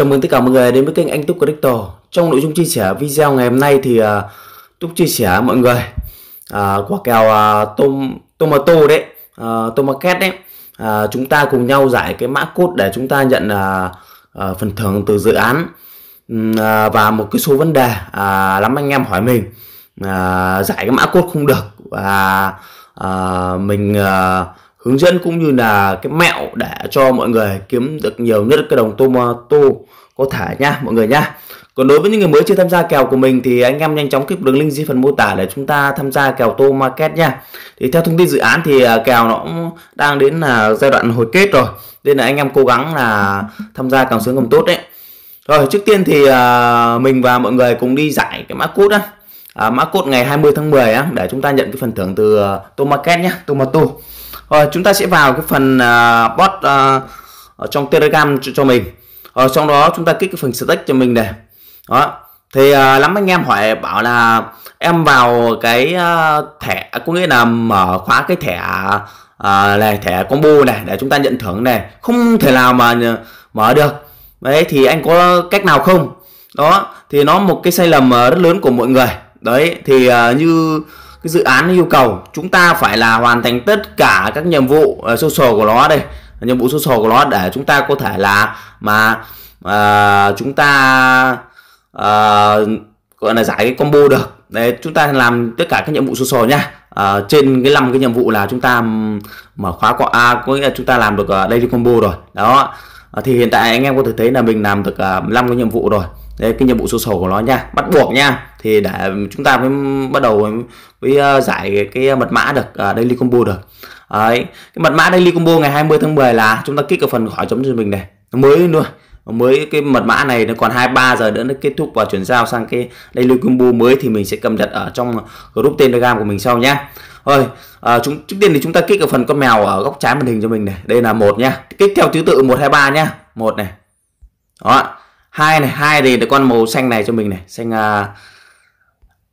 Chào mừng tất cả mọi người đến với kênh Anh Túc Connector. Trong nội dung chia sẻ video ngày hôm nay thì uh, Túc chia sẻ mọi người uh, quả kèo uh, à, tôm tomato đấy, uh, tomaket đấy. Uh, chúng ta cùng nhau giải cái mã cốt để chúng ta nhận uh, uh, phần thưởng từ dự án uh, và một cái số vấn đề uh, lắm anh em hỏi mình uh, giải cái mã cốt không được và uh, mình uh, hướng dẫn cũng như là cái mẹo để cho mọi người kiếm được nhiều nhất cái đồng tomato có thể nha mọi người nha. còn đối với những người mới chưa tham gia kèo của mình thì anh em nhanh chóng click đường link dưới phần mô tả để chúng ta tham gia kèo tô market nha thì theo thông tin dự án thì à, kèo nó cũng đang đến là giai đoạn hồi kết rồi nên là anh em cố gắng là tham gia càng sớm càng tốt đấy rồi trước tiên thì à, mình và mọi người cùng đi giải cái mã cốt á à, mã cốt ngày 20 tháng 10 á để chúng ta nhận cái phần thưởng từ tô market nhé tomato rồi ờ, chúng ta sẽ vào cái phần uh, bot uh, ở trong telegram cho, cho mình ở ờ, trong đó chúng ta kích cái phần stack cho mình này đó thì uh, lắm anh em hỏi bảo là em vào cái uh, thẻ có nghĩa là mở khóa cái thẻ uh, này thẻ combo này để chúng ta nhận thưởng này không thể nào mà mở được đấy thì anh có cách nào không đó thì nó một cái sai lầm rất lớn của mọi người đấy thì uh, như cái dự án yêu cầu chúng ta phải là hoàn thành tất cả các nhiệm vụ uh, ờ, social của nó đây nhiệm vụ social của nó để chúng ta có thể là mà uh, chúng ta uh, gọi là giải cái combo được đấy chúng ta làm tất cả các nhiệm vụ social nha à, trên cái năm cái nhiệm vụ là chúng ta mở khóa có a có nghĩa là chúng ta làm được uh, daily combo rồi đó Ờ, thì hiện tại anh em có thể thấy là mình làm được à, 5 cái nhiệm vụ rồi đây cái nhiệm vụ số sổ của nó nha bắt buộc nha thì để chúng ta mới bắt đầu với à, giải cái mật mã được à, daily combo được Đấy. cái mật mã daily combo ngày 20 tháng 10 là chúng ta kích ở phần khỏi chấm cho mình này mới luôn mới cái mật mã này nó còn 23 giờ nữa nó kết thúc và chuyển giao sang cái daily combo mới thì mình sẽ cập nhật ở trong group telegram của mình sau nhé rồi à, chúng trước tiên thì chúng ta kích ở phần con mèo ở góc trái màn hình cho mình này đây là một nhá kích theo thứ tự 123 nhá một này đó hai này hai thì con màu xanh này cho mình này xanh à...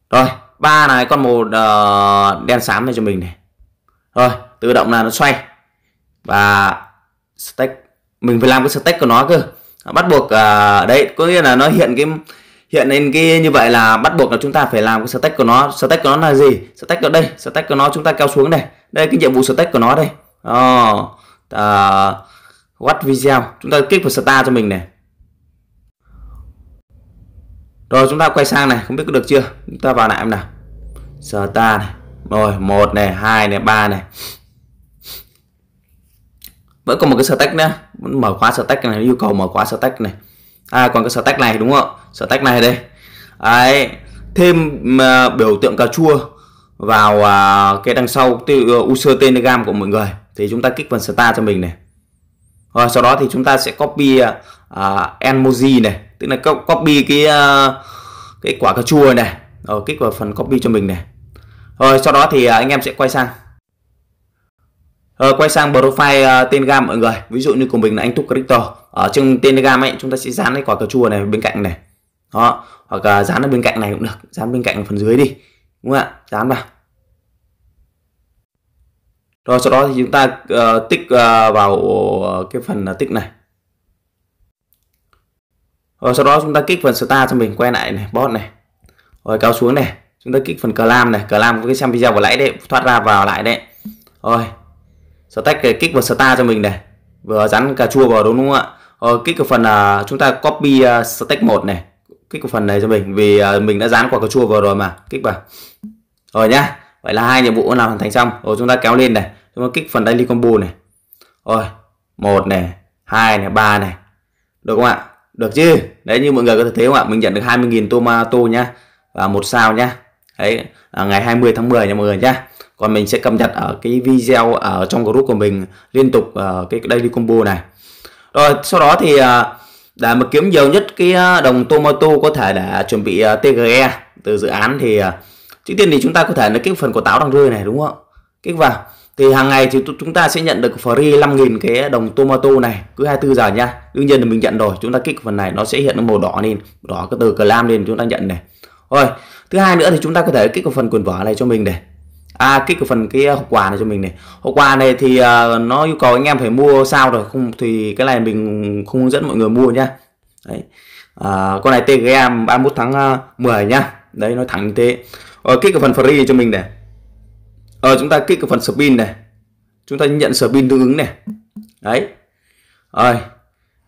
rồi ba này con màu uh, đen xám này cho mình này rồi tự động là nó xoay và stack mình phải làm cái stack của nó cơ nó ờ, bắt buộc à, đấy có nghĩa là nó hiện cái hiện lên cái như vậy là bắt buộc là chúng ta phải làm cái stack của nó stack của nó là gì stack ở đây stack của nó chúng ta kéo xuống đây đây cái nhiệm vụ stack của nó đây oh, uh, what video chúng ta kích vào star cho mình này rồi chúng ta quay sang này không biết có được chưa chúng ta vào lại em nào star này rồi một này hai này ba này vẫn còn một cái stack nữa mở khóa stack này yêu cầu mở khóa stack này à còn cái stack này đúng không stack này đây đấy thêm uh, biểu tượng cà chua vào uh, cái đằng sau từ uh, user telegram của mọi người thì chúng ta kích vào star cho mình này rồi sau đó thì chúng ta sẽ copy uh, à, emoji này tức là copy cái uh, cái quả cà chua này rồi kích vào phần copy cho mình này rồi sau đó thì uh, anh em sẽ quay sang Ờ, quay sang profile uh, ờ, Telegram mọi người. Ví dụ như của mình là anh Túc Crypto. Ở trên Telegram ấy chúng ta sẽ dán cái quả cà chua này bên cạnh này. Đó, hoặc là dán ở bên cạnh này cũng được, dán bên cạnh phần dưới đi. Đúng không ạ? Dán vào. Rồi sau đó thì chúng ta uh, tích uh, vào cái phần uh, tích này. Rồi sau đó chúng ta kích phần star cho mình quay lại này, bot này. Rồi cao xuống này, chúng ta kích phần clam này, clam có cái xem video vừa nãy đấy, thoát ra vào lại đấy. Rồi, stack cái kích vào star cho mình này vừa dán cà chua vào đúng không ạ ờ, kích vào phần là chúng ta copy uh, à, stack một này kích vào phần này cho mình vì uh, mình đã dán quả cà chua vào rồi mà kích vào rồi nhá vậy là hai nhiệm vụ làm hoàn thành xong rồi chúng ta kéo lên này chúng ta kích phần daily combo này rồi một này hai này ba này được không ạ được chứ đấy như mọi người có thể thấy không ạ mình nhận được 20.000 tomato nhá và một sao nhá đấy là ngày 20 tháng 10 nha mọi người nhá còn mình sẽ cập nhật ở cái video ở trong group của mình liên tục uh, cái daily combo này rồi sau đó thì uh, để mà kiếm nhiều nhất cái à, đồng tomato có thể để chuẩn bị à, TGE từ dự án thì trước tiên thì chúng ta có thể là cái phần của táo đang rơi này đúng không kích vào thì hàng ngày thì chúng ta sẽ nhận được free 5.000 cái đồng tomato này cứ 24 giờ nha đương nhiên là mình nhận rồi chúng ta kích phần này nó sẽ hiện màu đỏ lên đỏ cái từ clam lên chúng ta nhận này rồi thứ hai nữa thì chúng ta có thể kích vào phần quần vỏ này cho mình để à, kích cái phần cái uh, hộp quà này cho mình này hộp quà này thì uh, nó yêu cầu anh em phải mua sao rồi không thì cái này mình không hướng dẫn mọi người mua nhá đấy à, con này TGM 31 tháng 10 ờ, nhá đấy nó thẳng như thế ờ, kích cái phần free cho mình này ở ờ, chúng ta kích cái phần spin này chúng ta nhận spin tương ứng này đấy rồi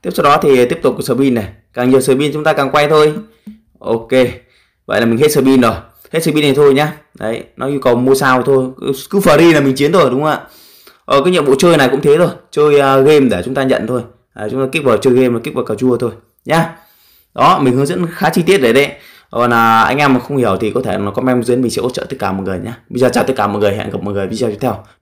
tiếp sau đó thì tiếp tục spin này càng nhiều spin chúng ta càng quay thôi ok vậy là mình hết spin rồi hết CP này thôi nhá đấy nó yêu cầu mua sao thôi cứ free là mình chiến rồi đúng không ạ ở ờ, cái nhiệm vụ chơi này cũng thế rồi chơi uh, game để chúng ta nhận thôi à, chúng ta kích vào chơi game và kích vào cà chua thôi nhá đó mình hướng dẫn khá chi tiết đấy đấy còn là anh em mà không hiểu thì có thể nó comment dưới mình sẽ hỗ trợ tất cả mọi người nhá bây giờ chào tất cả mọi người hẹn gặp mọi người video tiếp theo